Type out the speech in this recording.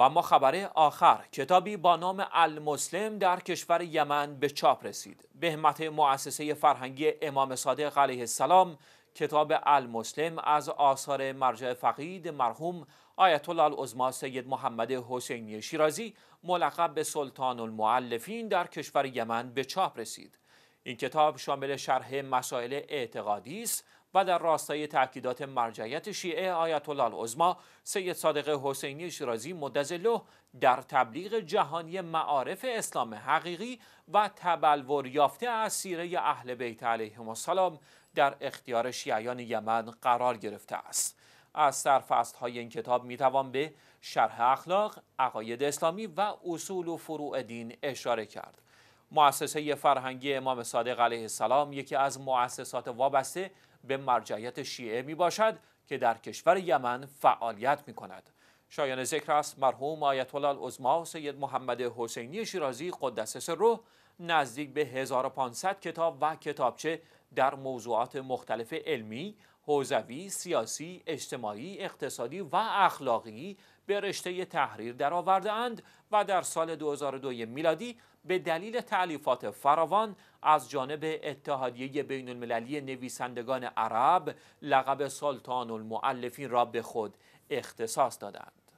و اما خبر آخر کتابی با نام المسلم در کشور یمن به چاپ رسید به همت مؤسسه فرهنگی امام صادق علیه السلام کتاب المسلم از آثار مرجع فقید مرحوم آیت الله العظما سید محمد حسینی شیرازی ملقب به سلطان المعلفین در کشور یمن به چاپ رسید این کتاب شامل شرح مسائل اعتقادی است و در راستای تاکیدات مرجعیت شیعه آیت الله العظما سید صادق حسینی شیرازی مدزله در تبلیغ جهانی معارف اسلام حقیقی و تبلور یافته از سیره اهل بیت علیهم السلام در اختیار شیعیان یمن قرار گرفته است از سرفست های این کتاب توان به شرح اخلاق، عقاید اسلامی و اصول و فروع دین اشاره کرد. مؤسسه فرهنگی امام صادق علیه السلام یکی از مؤسسات وابسته به مرجعیت شیعه می باشد که در کشور یمن فعالیت می کند. شایان ذکر است مرحوم آیت الله العظما سید محمد حسینی شیرازی قدس سره نزدیک به 1500 کتاب و کتابچه در موضوعات مختلف علمی، حوزوی، سیاسی، اجتماعی، اقتصادی و اخلاقی به رشته تحریر درآوردهاند و در سال 2002 میلادی به دلیل تعلیفات فراوان از جانب اتحادیه بین المللی نویسندگان عرب لقب سلطان المؤلفین را به خود اختصاص دادند.